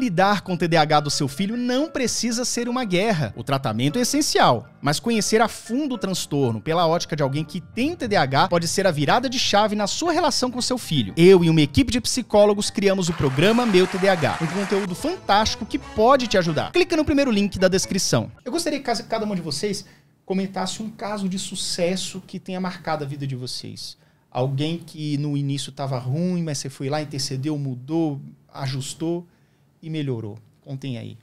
Lidar com o TDAH do seu filho não precisa ser uma guerra. O tratamento é essencial, mas conhecer a fundo o transtorno pela ótica de alguém que tem TDAH pode ser a virada de chave na sua relação com seu filho. Eu e uma equipe de psicólogos criamos o programa Meu TDAH, um conteúdo fantástico que pode te ajudar. Clica no primeiro link da descrição. Eu gostaria que cada um de vocês comentasse um caso de sucesso que tenha marcado a vida de vocês. Alguém que no início estava ruim, mas você foi lá, intercedeu, mudou, ajustou e melhorou? Contem aí.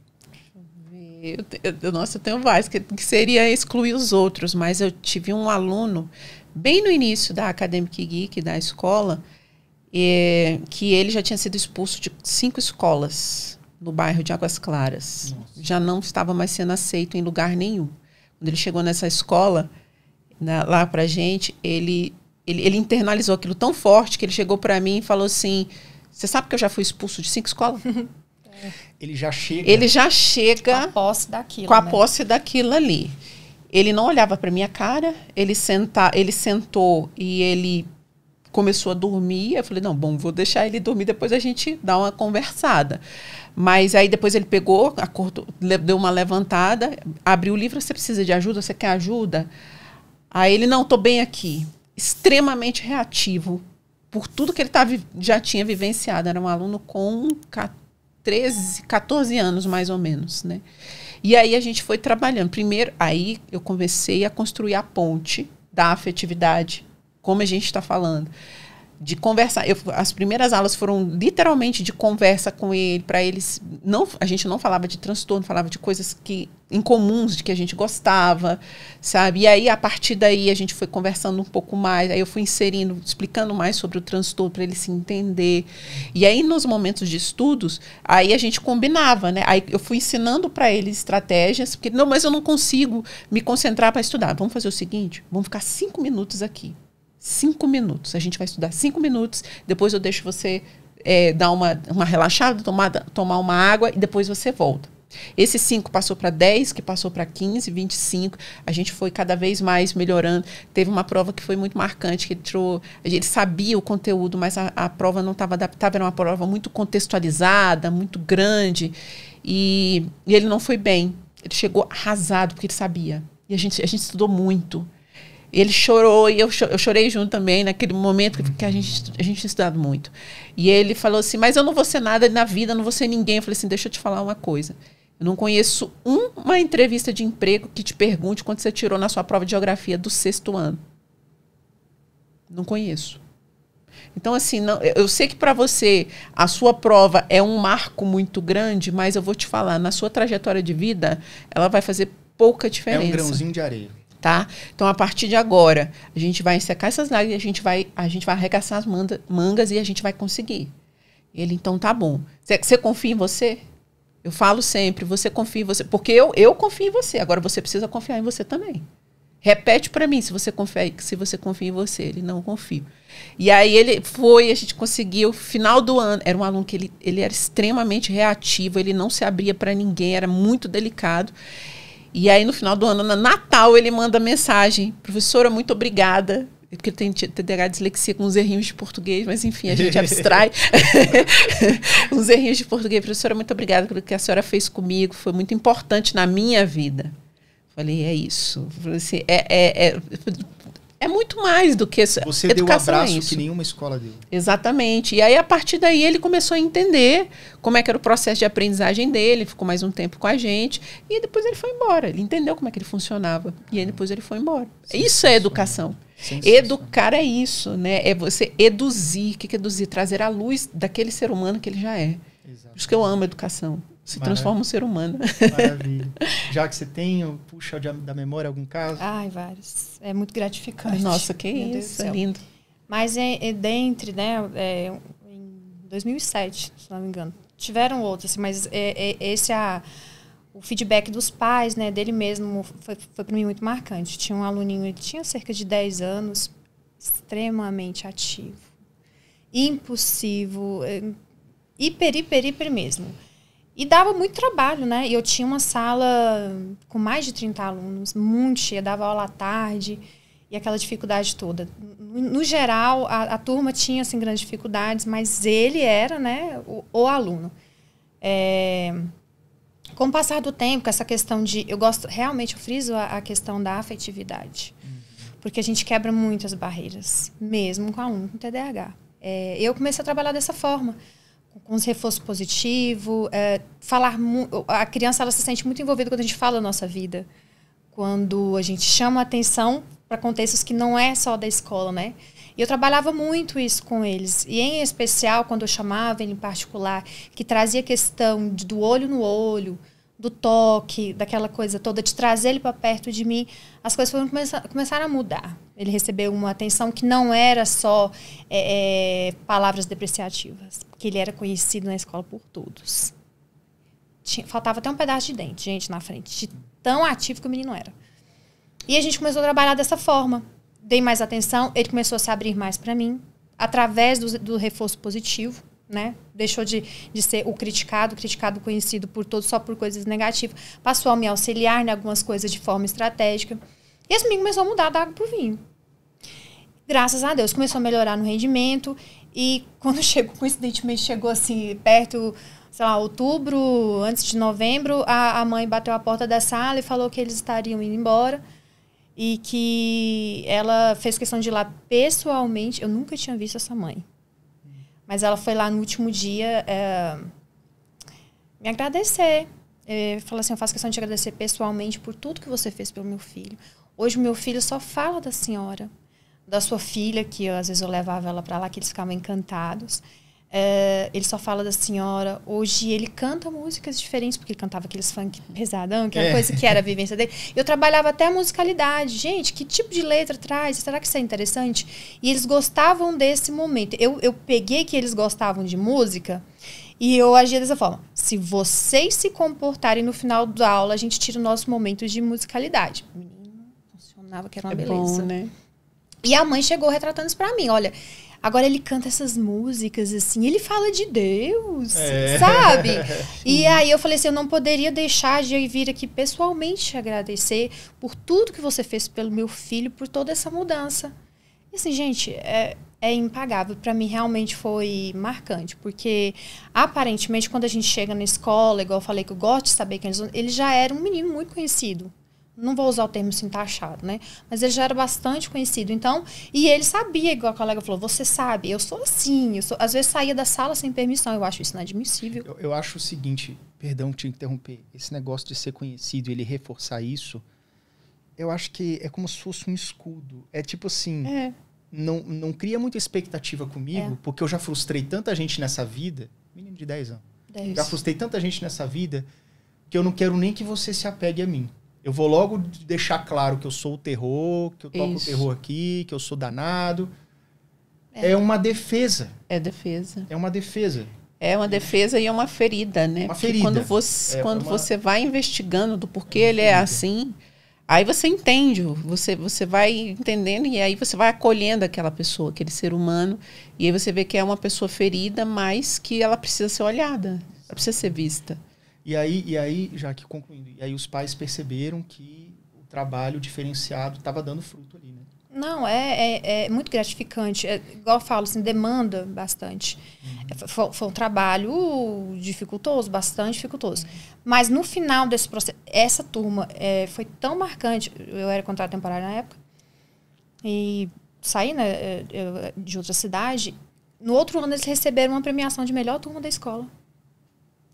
Eu, eu, nossa, eu tenho vários, que, que seria excluir os outros, mas eu tive um aluno bem no início da Academic Geek, da escola, é, que ele já tinha sido expulso de cinco escolas no bairro de Águas Claras. Nossa. Já não estava mais sendo aceito em lugar nenhum. Quando ele chegou nessa escola, na, lá pra gente, ele, ele, ele internalizou aquilo tão forte que ele chegou para mim e falou assim: Você sabe que eu já fui expulso de cinco escolas? É. Ele já chega. Ele já chega com a posse daquilo, com a né? posse daquilo ali. Ele não olhava para minha cara, ele senta, ele sentou e ele começou a dormir. Eu falei: "Não, bom, vou deixar ele dormir, depois a gente dá uma conversada". Mas aí depois ele pegou, acordou, deu uma levantada, abriu o livro, você precisa de ajuda, você quer ajuda? Aí ele não, tô bem aqui. Extremamente reativo por tudo que ele tava, tá já tinha vivenciado. Era um aluno com 13, 14 anos mais ou menos, né? E aí a gente foi trabalhando. Primeiro, aí eu comecei a construir a ponte da afetividade, como a gente está falando de conversar. Eu, as primeiras aulas foram literalmente de conversa com ele, para eles. não A gente não falava de transtorno, falava de coisas que incomuns, de que a gente gostava, sabe? E aí, a partir daí, a gente foi conversando um pouco mais. Aí eu fui inserindo, explicando mais sobre o transtorno para ele se entender. E aí, nos momentos de estudos, aí a gente combinava, né? Aí eu fui ensinando para ele estratégias, porque, não, mas eu não consigo me concentrar para estudar. Vamos fazer o seguinte: vamos ficar cinco minutos aqui. Cinco minutos. A gente vai estudar cinco minutos, depois eu deixo você é, dar uma, uma relaxada, tomar tomar uma água e depois você volta. Esse 5 passou para 10, que passou para 15, 25. A gente foi cada vez mais melhorando. Teve uma prova que foi muito marcante, que entrou, ele sabia o conteúdo, mas a, a prova não estava adaptada era uma prova muito contextualizada, muito grande. E, e ele não foi bem. Ele chegou arrasado, porque ele sabia. E a gente, a gente estudou muito. Ele chorou e eu, eu chorei junto também naquele momento que, que a gente a gente estudado muito. E ele falou assim: "Mas eu não vou ser nada na vida, não vou ser ninguém". Eu falei assim: "Deixa eu te falar uma coisa. Eu não conheço uma entrevista de emprego que te pergunte quanto você tirou na sua prova de geografia do sexto ano. Não conheço. Então, assim, não, eu sei que para você a sua prova é um marco muito grande, mas eu vou te falar, na sua trajetória de vida, ela vai fazer pouca diferença. É um grãozinho de areia tá? Então, a partir de agora, a gente vai secar essas lágrimas, a gente vai, a gente vai arregaçar as manda, mangas e a gente vai conseguir. Ele, então, tá bom. Você confia em você? Eu falo sempre, você confia em você. Porque eu, eu confio em você. Agora, você precisa confiar em você também. Repete para mim se você confia, se você confia em você. Ele não confio. E aí ele foi, a gente conseguiu. Final do ano, era um aluno que ele, ele era extremamente reativo, ele não se abria para ninguém, era muito delicado. E aí, no final do ano, no Natal, ele manda mensagem: professora, muito obrigada. É porque ele tem TDAH dislexia com uns errinhos de português, mas enfim, a gente abstrai. uns errinhos de português. Professora, muito obrigada pelo que a senhora fez comigo, foi muito importante na minha vida. Falei, é isso. Falei assim, é, é, é, é muito mais do que é isso. Você Educação deu um abraço é que nenhuma escola deu. Exatamente. E aí, a partir daí, ele começou a entender como é que era o processo de aprendizagem dele, ficou mais um tempo com a gente, e depois ele foi embora. Ele entendeu como é que ele funcionava. E aí, depois ele foi embora. Isso é educação. Educar é isso, né? É você eduzir. O que é eduzir? Trazer a luz daquele ser humano que ele já é. Exatamente. Por isso que eu amo a educação se transforma um ser humano. Maravilha. Já que você tem, puxa da memória algum caso? Ai, vários. É muito gratificante. Nossa, que Meu isso, é lindo. Mas é, é dentre, né, é, em 2007, se não me engano, tiveram outros, assim, mas é, é esse é a o feedback dos pais, né, dele mesmo, foi, foi para mim muito marcante. Tinha um aluninho, ele tinha cerca de 10 anos, extremamente ativo, impulsivo, é, hiper, hiper, hiper mesmo. E dava muito trabalho, né? Eu tinha uma sala com mais de 30 alunos, muito cheia, dava aula à tarde e aquela dificuldade toda. No, geral, a, a, turma tinha assim, grandes dificuldades, mas ele era né, o, o aluno. É, com o passar do tempo, com essa questão de. Eu gosto, realmente, eu friso a, a questão da afetividade. Uhum. Porque a gente quebra muitas barreiras, mesmo com aluno com TDAH. É, eu comecei a trabalhar dessa forma com os reforço positivo. É, falar a criança ela se sente muito envolvida quando a gente fala a nossa vida, quando a gente chama a atenção para contextos que não é só da escola, né? E eu trabalhava muito isso com eles, e em especial quando eu chamava ele em particular, que trazia questão de, do olho no olho, do toque, daquela coisa toda, de trazer ele para perto de mim, as coisas foram começar, começaram a mudar. Ele recebeu uma atenção que não era só é, é, palavras depreciativas, porque ele era conhecido na escola por todos. Tinha, faltava até um pedaço de dente, gente, na frente, de tão ativo que o menino era. E a gente começou a trabalhar dessa forma. Dei mais atenção, ele começou a se abrir mais para mim, através do, do reforço positivo né? Deixou de, de ser o criticado, criticado conhecido por todos só por coisas negativas. Passou a me auxiliar em algumas coisas de forma estratégica. E esse menino começou a mudar da água pro vinho. Graças a Deus, começou a melhorar no rendimento. E quando chegou, coincidentemente, chegou assim, perto, sei lá, outubro, antes de novembro, a, a mãe bateu a porta da sala e falou que eles estariam indo embora e que ela fez questão de ir lá pessoalmente. Eu nunca tinha visto essa mãe. Mas ela foi lá no último dia é, me agradecer. É, falou assim: eu faço questão de agradecer pessoalmente por tudo que você fez pelo meu filho. Hoje, meu filho só fala da senhora, da sua filha, que eu, às vezes eu levava ela para lá, que eles ficavam encantados. É, ele só fala da senhora. Hoje ele canta músicas diferentes, porque ele cantava aqueles funk pesadão, que era é, é. coisa que era a vivência dele. Eu trabalhava até musicalidade. Gente, que tipo de letra traz? Será que isso é interessante? E eles gostavam desse momento. Eu, eu peguei que eles gostavam de música e eu agia dessa forma. Se vocês se comportarem no final da aula, a gente tira o nosso momento de musicalidade. Menino, funcionava que era uma é beleza. Bom, né? E a mãe chegou retratando isso pra mim. Olha, Agora ele canta essas músicas, assim, ele fala de Deus, é. sabe? e aí eu falei assim, eu não poderia deixar de vir aqui pessoalmente te agradecer por tudo que você fez pelo meu filho, por toda essa mudança. E assim, gente, é, é impagável. Para mim, realmente foi marcante, porque aparentemente, quando a gente chega na escola, igual eu falei que eu gosto de saber quem eles, ele já era um menino muito conhecido não vou usar o termo assim taxado, tá né? Mas ele já era bastante conhecido. Então, e ele sabia, igual a colega falou, você sabe, eu sou assim, eu sou... às vezes saía da sala sem permissão, eu acho isso inadmissível. Eu, eu acho o seguinte, perdão te interromper, esse negócio de ser conhecido, ele reforçar isso, eu acho que é como se fosse um escudo. É tipo assim, é. Não, não cria muita expectativa comigo, é. porque eu já frustrei tanta gente nessa vida, menino de 10 anos, 10. já frustrei tanta gente nessa vida, que eu não quero nem que você se apegue a mim. Eu vou logo deixar claro que eu sou o terror, que eu toco o terror aqui, que eu sou danado. É. é uma defesa. É defesa. É uma defesa. É uma defesa e é uma ferida, né? Uma ferida. Quando você, é quando uma... você vai investigando do porquê ele é ferida. é assim, aí você entende, você, você vai entendendo e aí você vai acolhendo aquela pessoa, aquele ser humano, e aí você vê que é uma pessoa ferida, mas que ela precisa ser olhada, ela precisa ser vista. E aí, e aí, já que concluindo, e aí os pais perceberam que o trabalho diferenciado estava dando fruto ali, né? Não, é, é, é, muito gratificante. É, igual eu falo, assim, demanda bastante. Uhum. É, foi, foi, um trabalho dificultoso, bastante dificultoso. Uhum. Mas no final desse processo, essa turma é, foi tão marcante. Eu era contrato temporário na época. E saí né, de outra cidade. No outro ano, eles receberam uma premiação de melhor turma da escola.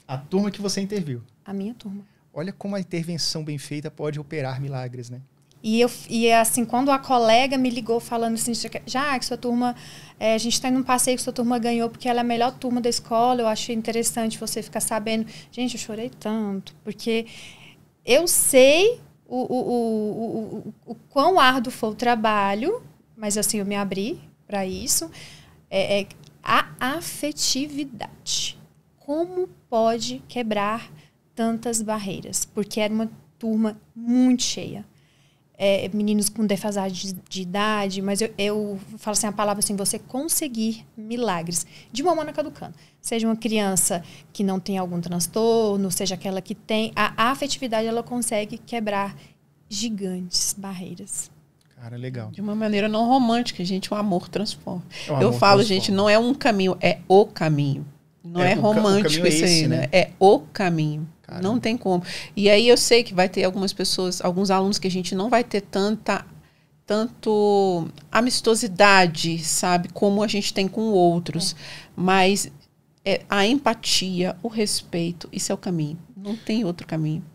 A turma que você interviu. A minha turma. Olha como a intervenção bem feita pode operar milagres, né? E, eu, e é assim, quando a colega me ligou falando assim, já que sua turma, é, a gente está em um passeio que sua turma ganhou porque ela é a melhor turma da escola, eu achei interessante você ficar sabendo. Gente, eu chorei tanto, porque eu sei o, o, o, o, o quão árduo foi o trabalho, mas assim, eu me abri para isso. É, é, a afetividade como pode quebrar tantas barreiras? Porque era uma turma muito cheia. É, meninos com defasagem de, de idade, mas eu, eu, falo assim a palavra assim, você conseguir milagres de uma mônica do caducana. Seja uma criança que não tem algum transtorno, seja aquela que tem, a, a afetividade ela consegue quebrar gigantes barreiras. Cara, legal. De uma maneira não romântica, gente, o amor transforma. O amor eu falo, transforma. gente, não é um caminho, é o caminho. Não é, é romântico é isso é aí, né? né? É o caminho. Caramba. Não tem como. E aí eu sei que vai ter algumas pessoas, alguns alunos que a gente não vai ter tanta tanto amistosidade, sabe, como a gente tem com outros, é. mas é, a empatia, o respeito, isso é o caminho. Não tem outro caminho.